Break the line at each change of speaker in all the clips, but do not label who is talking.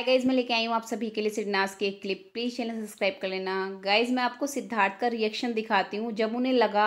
guys मैं लेके आई हूँ आप सभी के लिए सिद्धनाथ के एक क्लिप प्लीज़ चैनल सब्सक्राइब कर लेना गाइज मैं आपको सिद्धार्थ का रिएक्शन दिखाती हूँ जब उन्हें लगा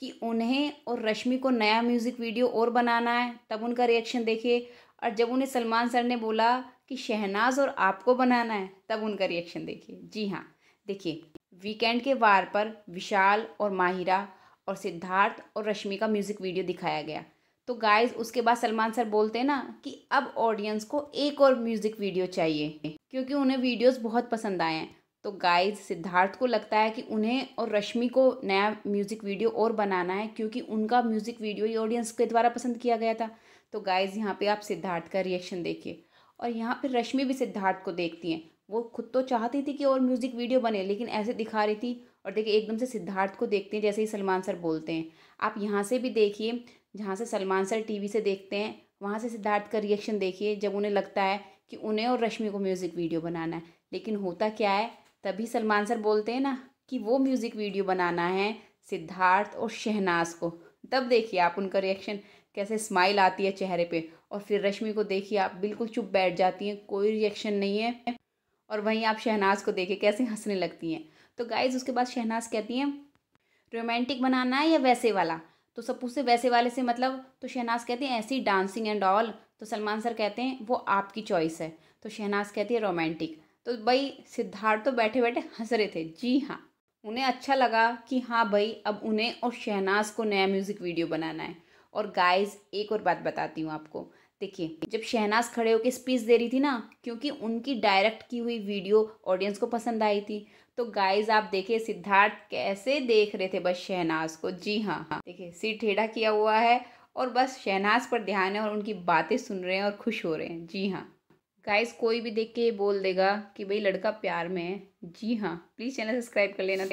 कि उन्हें और रश्मि को नया म्यूज़िक वीडियो और बनाना है तब उनका रिएक्शन देखिए और जब उन्हें सलमान सर ने बोला कि शहनाज और आपको बनाना है तब उनका रिएक्शन देखिए जी हाँ देखिए वीकेंड के वार पर विशाल और माहिरा और सिद्धार्थ और रश्मि का म्यूज़िक वीडियो दिखाया गया तो गाइस उसके बाद सलमान सर बोलते हैं ना कि अब ऑडियंस को एक और म्यूज़िक वीडियो चाहिए क्योंकि उन्हें वीडियोस बहुत पसंद आए हैं तो गाइस सिद्धार्थ को लगता है कि उन्हें और रश्मि को नया म्यूज़िक वीडियो और बनाना है क्योंकि उनका म्यूज़िक वीडियो ही ऑडियंस के द्वारा पसंद किया गया था तो गाइज़ यहाँ पे आप सिद्धार्थ का रिएक्शन देखिए और यहाँ पर रश्मि भी सिद्धार्थ को देखती हैं वो खुद तो चाहती थी कि और म्यूज़िक वीडियो बने लेकिन ऐसे दिखा रही थी और देखिए एकदम से सिद्धार्थ को देखते हैं जैसे ही सलमान सर बोलते हैं आप यहाँ से भी देखिए जहाँ से सलमान सर टीवी से देखते हैं वहाँ से सिद्धार्थ का रिएक्शन देखिए जब उन्हें लगता है कि उन्हें और रश्मि को म्यूज़िक वीडियो बनाना है लेकिन होता क्या है तभी सलमान सर बोलते हैं ना कि वो म्यूज़िक वीडियो बनाना है सिद्धार्थ और शहनाज को तब देखिए आप उनका रिएक्शन कैसे स्माइल आती है चेहरे पर और फिर रश्मि को देखिए आप बिल्कुल चुप बैठ जाती हैं कोई रिएक्शन नहीं है और वहीं आप शहनाज को देखिए कैसे हंसने लगती हैं तो गाइज उसके बाद शहनाज कहती हैं रोमांटिक बनाना है या वैसे वाला तो सब पूछते वैसे वाले से मतलब तो शहनाज कहते हैं ऐसी डांसिंग एंड ऑल तो सलमान सर कहते हैं वो आपकी चॉइस है तो शहनाज कहती है रोमांटिक तो भाई सिद्धार्थ तो बैठे बैठे हंस रहे थे जी हाँ उन्हें अच्छा लगा कि हाँ भाई अब उन्हें और शहनाज को नया म्यूज़िक वीडियो बनाना है और गाइज एक और बात बताती हूँ आपको देखिए जब शहनाज खड़े होकर स्पीच दे रही थी ना क्योंकि उनकी डायरेक्ट की हुई वीडियो ऑडियंस को पसंद आई थी तो गाइज आप देखिए सिद्धार्थ कैसे देख रहे थे बस शहनाज को जी हाँ हाँ देखिए सिर ठेढ़ा किया हुआ है और बस शहनाज पर ध्यान है और उनकी बातें सुन रहे हैं और खुश हो रहे हैं जी हाँ गाइज कोई भी देख के बोल देगा कि भाई लड़का प्यार में है जी हाँ प्लीज़ चैनल सब्सक्राइब कर लेना